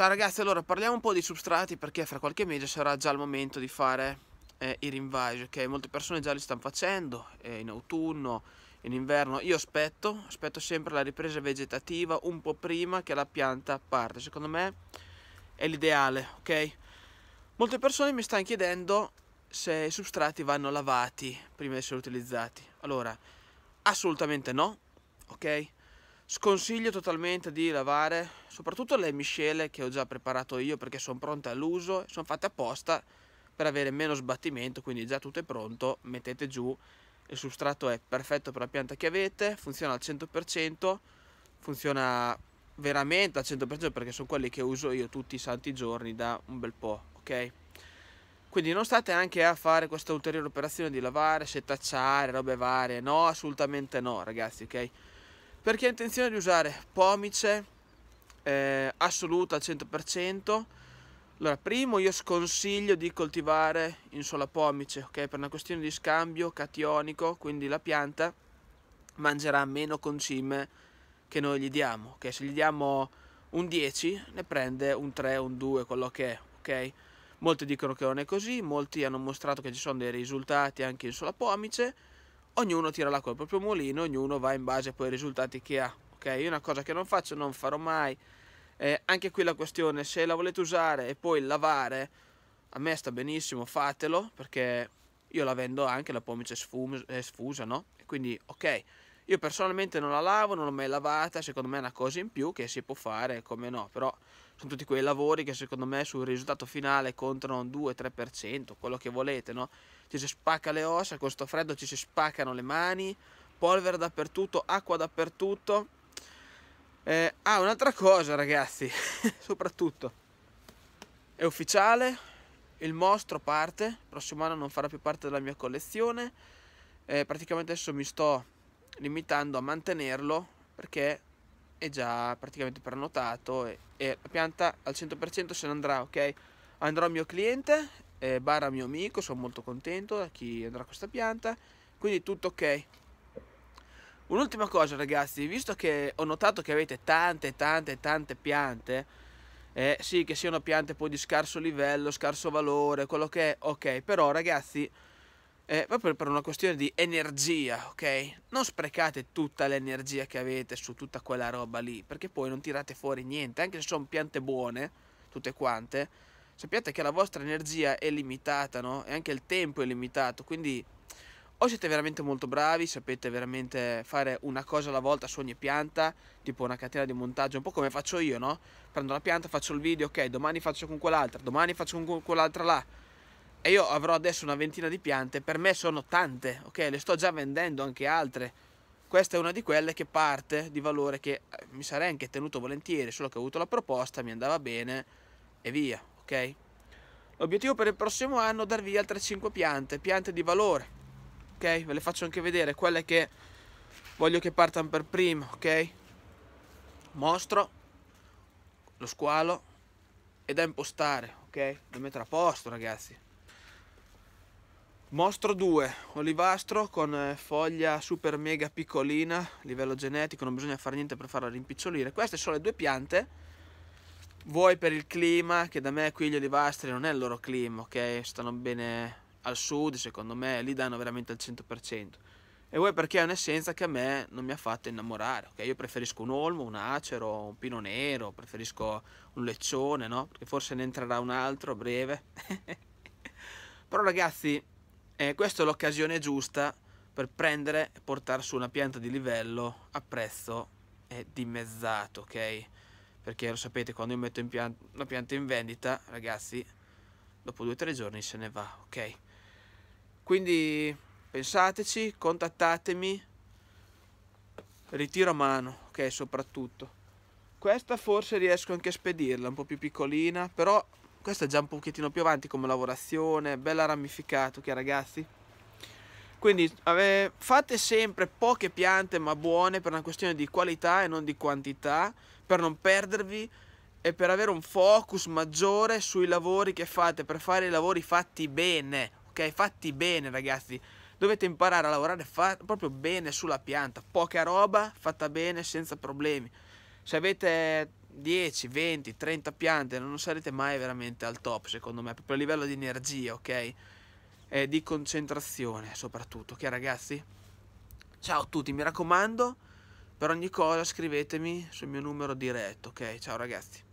Ciao ragazzi, allora parliamo un po' di substrati perché fra qualche mese sarà già il momento di fare eh, i rinvasi, ok? Molte persone già li stanno facendo eh, in autunno, in inverno. Io aspetto, aspetto sempre la ripresa vegetativa un po' prima che la pianta parte. Secondo me è l'ideale, ok? Molte persone mi stanno chiedendo se i substrati vanno lavati prima di essere utilizzati. Allora, assolutamente no, ok? Sconsiglio totalmente di lavare soprattutto le miscele che ho già preparato io perché sono pronte all'uso, sono fatte apposta per avere meno sbattimento, quindi già tutto è pronto, mettete giù, il substrato è perfetto per la pianta che avete, funziona al 100%, funziona veramente al 100% perché sono quelli che uso io tutti i santi giorni da un bel po', ok? Quindi non state anche a fare questa ulteriore operazione di lavare, setacciare, robe varie, no, assolutamente no ragazzi, ok? perché ha intenzione di usare pomice eh, assoluta al 100%. Allora, primo io sconsiglio di coltivare in sola pomice, ok? Per una questione di scambio cationico, quindi la pianta mangerà meno concime che noi gli diamo, ok? Se gli diamo un 10 ne prende un 3, un 2, quello che è, ok? Molti dicono che non è così, molti hanno mostrato che ci sono dei risultati anche in sola pomice, ognuno tira l'acqua al proprio mulino, ognuno va in base poi ai risultati che ha. Ok, è una cosa che non faccio, non farò mai. Eh, anche qui la questione, se la volete usare e poi lavare, a me sta benissimo, fatelo, perché io la vendo anche, la pomice è eh, sfusa, no? quindi ok, io personalmente non la lavo, non l'ho mai lavata, secondo me è una cosa in più che si può fare, come no, però sono tutti quei lavori che secondo me sul risultato finale contano un 2-3%, quello che volete, no? Ci si spacca le ossa, con sto freddo ci si spaccano le mani, polvere dappertutto, acqua dappertutto. Eh, ah, un'altra cosa ragazzi, soprattutto, è ufficiale, il mostro parte, prossimo anno non farà più parte della mia collezione, eh, praticamente adesso mi sto limitando a mantenerlo perché è già praticamente prenotato e, e la pianta al 100% se ne andrà, ok? Andrò al mio cliente, eh, barra mio amico, sono molto contento da chi andrà a questa pianta, quindi tutto ok. Un'ultima cosa ragazzi, visto che ho notato che avete tante tante tante piante, eh, sì che siano piante poi di scarso livello, scarso valore, quello che è, ok, però ragazzi eh, proprio per una questione di energia, ok? Non sprecate tutta l'energia che avete su tutta quella roba lì, perché poi non tirate fuori niente, anche se sono piante buone, tutte quante, sappiate che la vostra energia è limitata, no? E anche il tempo è limitato, quindi o siete veramente molto bravi, sapete veramente fare una cosa alla volta su ogni pianta, tipo una catena di montaggio, un po' come faccio io, no? Prendo la pianta, faccio il video, ok, domani faccio con quell'altra, domani faccio con quell'altra là, e io avrò adesso una ventina di piante, per me sono tante, ok? Le sto già vendendo anche altre. Questa è una di quelle che parte di valore che eh, mi sarei anche tenuto volentieri, solo che ho avuto la proposta, mi andava bene e via, ok? L'obiettivo per il prossimo anno è dar via altre 5 piante, piante di valore, ok? Ve le faccio anche vedere, quelle che voglio che partano per prima, ok? Mostro, lo squalo, è da impostare, ok? Da mettere a posto, ragazzi. Mostro 2, olivastro con eh, foglia super mega piccolina, a livello genetico, non bisogna fare niente per farla rimpicciolire. Queste sono le due piante, vuoi per il clima, che da me qui gli olivastri non è il loro clima, ok? Stanno bene al sud, secondo me, lì danno veramente al 100%. E vuoi perché è un'essenza che a me non mi ha fatto innamorare, ok? Io preferisco un olmo, un acero, un pino nero, preferisco un leccione, no? Perché forse ne entrerà un altro a breve. Però ragazzi eh, questa è l'occasione giusta per prendere e portare su una pianta di livello a prezzo dimezzato, ok? Perché lo sapete, quando io metto pian una pianta in vendita, ragazzi, dopo due o tre giorni se ne va, ok? Quindi pensateci, contattatemi, ritiro a mano, ok? Soprattutto. Questa forse riesco anche a spedirla, un po' più piccolina, però questo è già un pochettino più avanti come lavorazione bella ramificato che ragazzi quindi fate sempre poche piante ma buone per una questione di qualità e non di quantità per non perdervi e per avere un focus maggiore sui lavori che fate per fare i lavori fatti bene ok fatti bene ragazzi dovete imparare a lavorare proprio bene sulla pianta poca roba fatta bene senza problemi se avete 10, 20, 30 piante non sarete mai veramente al top secondo me, proprio a livello di energia, ok? E di concentrazione soprattutto, ok ragazzi? Ciao a tutti, mi raccomando, per ogni cosa scrivetemi sul mio numero diretto, ok? Ciao ragazzi.